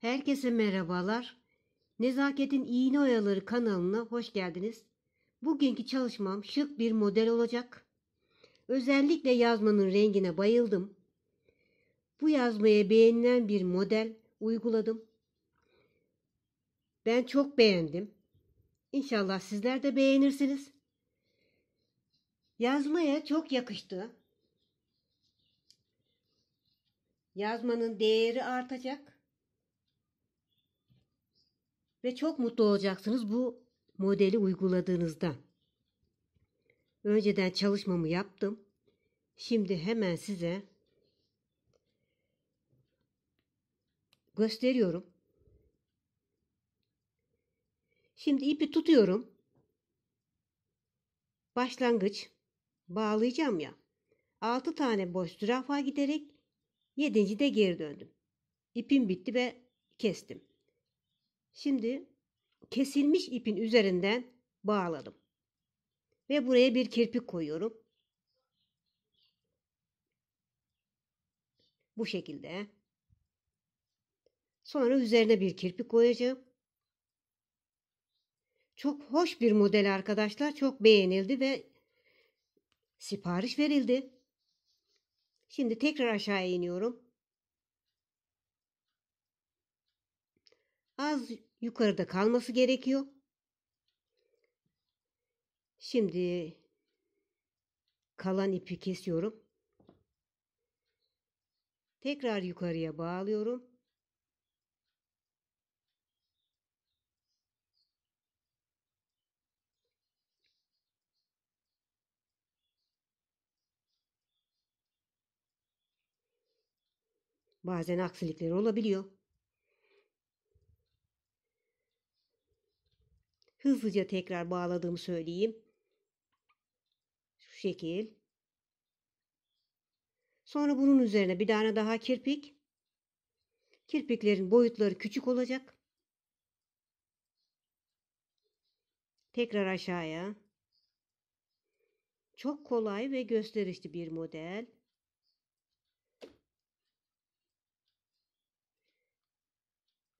Herkese merhabalar. Nezaketin İğne Oyaları kanalına hoş geldiniz. Bugünkü çalışmam şık bir model olacak. Özellikle yazmanın rengine bayıldım. Bu yazmaya beğenilen bir model uyguladım. Ben çok beğendim. İnşallah sizler de beğenirsiniz. Yazmaya çok yakıştı. Yazmanın değeri artacak. Ve çok mutlu olacaksınız bu modeli uyguladığınızda. Önceden çalışmamı yaptım. Şimdi hemen size gösteriyorum. Şimdi ipi tutuyorum. Başlangıç bağlayacağım ya. 6 tane boş zürafa giderek 7. de geri döndüm. İpim bitti ve kestim. Şimdi kesilmiş ipin üzerinden bağladım. Ve buraya bir kirpik koyuyorum. Bu şekilde. Sonra üzerine bir kirpik koyacağım. Çok hoş bir model arkadaşlar. Çok beğenildi ve sipariş verildi. Şimdi tekrar aşağıya iniyorum. az yukarıda kalması gerekiyor. Şimdi kalan ipi kesiyorum. Tekrar yukarıya bağlıyorum. Bazen aksilikler olabiliyor. hızlıca tekrar bağladığımı söyleyeyim. Şu şekil. Sonra bunun üzerine bir tane daha kirpik. Kirpiklerin boyutları küçük olacak. Tekrar aşağıya. Çok kolay ve gösterişli bir model.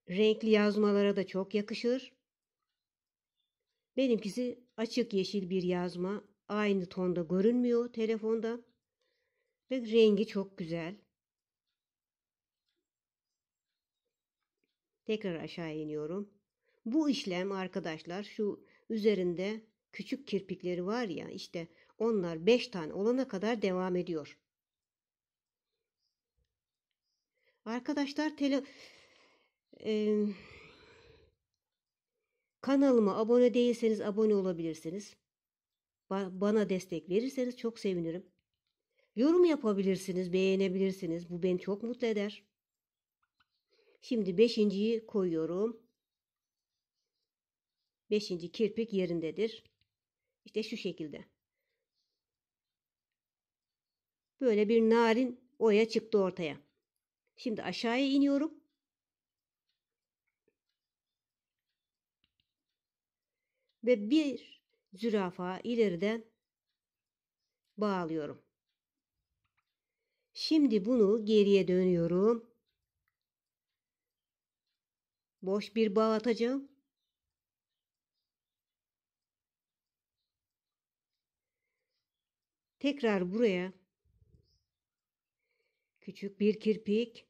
Renkli yazmalara da çok yakışır. Benimkisi açık yeşil bir yazma. Aynı tonda görünmüyor telefonda. Ve rengi çok güzel. Tekrar aşağı iniyorum. Bu işlem arkadaşlar şu üzerinde küçük kirpikleri var ya işte onlar 5 tane olana kadar devam ediyor. Arkadaşlar tele... Ee, Kanalıma abone değilseniz abone olabilirsiniz. Ba bana destek verirseniz çok sevinirim. Yorum yapabilirsiniz, beğenebilirsiniz. Bu beni çok mutlu eder. Şimdi beşinciyi koyuyorum. Beşinci kirpik yerindedir. İşte şu şekilde. Böyle bir narin oya çıktı ortaya. Şimdi aşağıya iniyorum. ve bir zürafa ileriden bağlıyorum. Şimdi bunu geriye dönüyorum. Boş bir bağ atacağım. Tekrar buraya küçük bir kirpik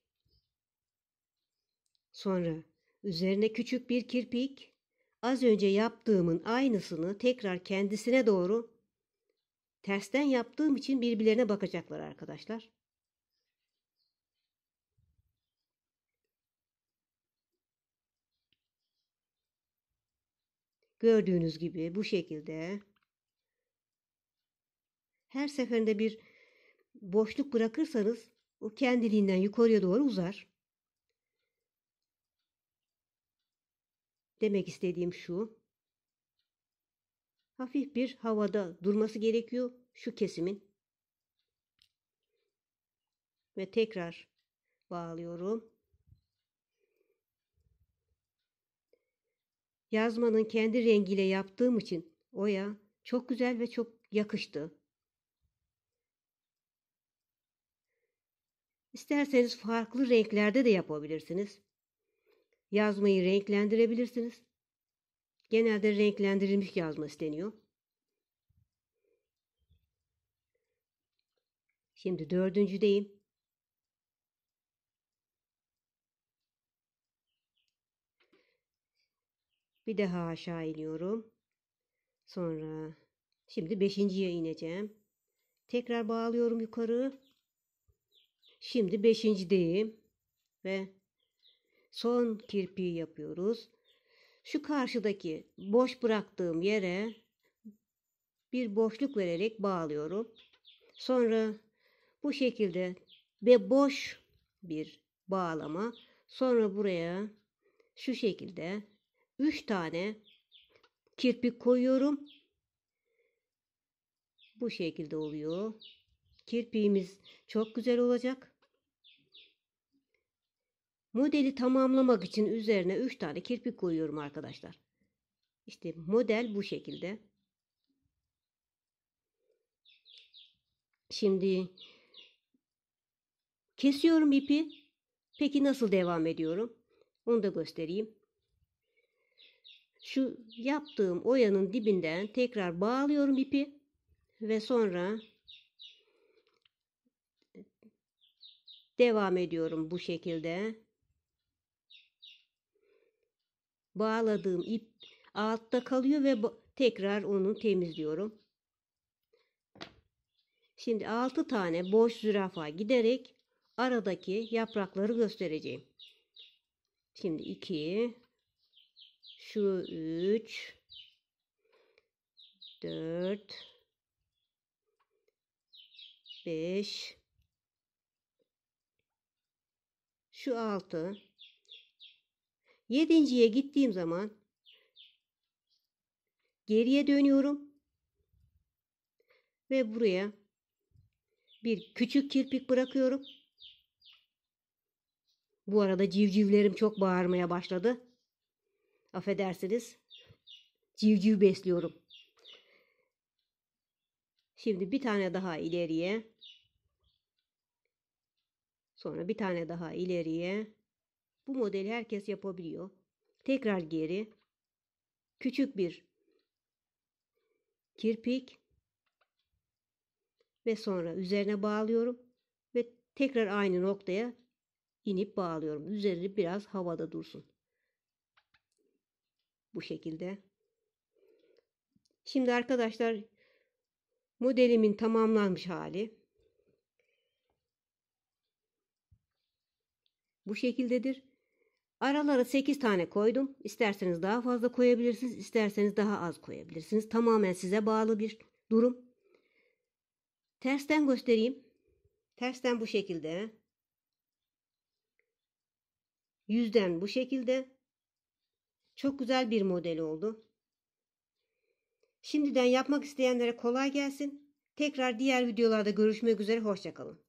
sonra üzerine küçük bir kirpik Az önce yaptığımın aynısını tekrar kendisine doğru tersten yaptığım için birbirlerine bakacaklar arkadaşlar. Gördüğünüz gibi bu şekilde her seferinde bir boşluk bırakırsanız o kendiliğinden yukarıya doğru uzar. Demek istediğim şu. Hafif bir havada durması gerekiyor şu kesimin. Ve tekrar bağlıyorum. Yazmanın kendi rengiyle yaptığım için oya çok güzel ve çok yakıştı. İsterseniz farklı renklerde de yapabilirsiniz. Yazmayı renklendirebilirsiniz. Genelde renklendirilmiş yazma isteniyor. Şimdi dördüncüdeyim. Bir daha aşağı iniyorum. Sonra şimdi beşinciye ineceğim. Tekrar bağlıyorum yukarı. Şimdi beşincideyim ve son kirpiği yapıyoruz. Şu karşıdaki boş bıraktığım yere bir boşluk vererek bağlıyorum. Sonra bu şekilde ve boş bir bağlama. Sonra buraya şu şekilde 3 tane kirpik koyuyorum. Bu şekilde oluyor. Kirpiğimiz çok güzel olacak. Modeli tamamlamak için üzerine 3 tane kirpik koyuyorum arkadaşlar. İşte model bu şekilde. Şimdi kesiyorum ipi. Peki nasıl devam ediyorum? Onu da göstereyim. Şu yaptığım oyanın dibinden tekrar bağlıyorum ipi ve sonra devam ediyorum bu şekilde. bağladığım ip altta kalıyor ve tekrar onu temizliyorum. Şimdi 6 tane boş zürafa giderek aradaki yaprakları göstereceğim. Şimdi 2 şu 3 4 5 şu 6 Yedinciye gittiğim zaman geriye dönüyorum. Ve buraya bir küçük kirpik bırakıyorum. Bu arada civcivlerim çok bağırmaya başladı. Affedersiniz. Civciv besliyorum. Şimdi bir tane daha ileriye. Sonra bir tane daha ileriye. Bu modeli herkes yapabiliyor. Tekrar geri. Küçük bir kirpik ve sonra üzerine bağlıyorum ve tekrar aynı noktaya inip bağlıyorum. Üzeri biraz havada dursun. Bu şekilde. Şimdi arkadaşlar modelimin tamamlanmış hali bu şekildedir. Aralara 8 tane koydum. İsterseniz daha fazla koyabilirsiniz, isterseniz daha az koyabilirsiniz. Tamamen size bağlı bir durum. Tersten göstereyim. Tersten bu şekilde. Yüzden bu şekilde. Çok güzel bir model oldu. Şimdiden yapmak isteyenlere kolay gelsin. Tekrar diğer videolarda görüşmek üzere. Hoşçakalın.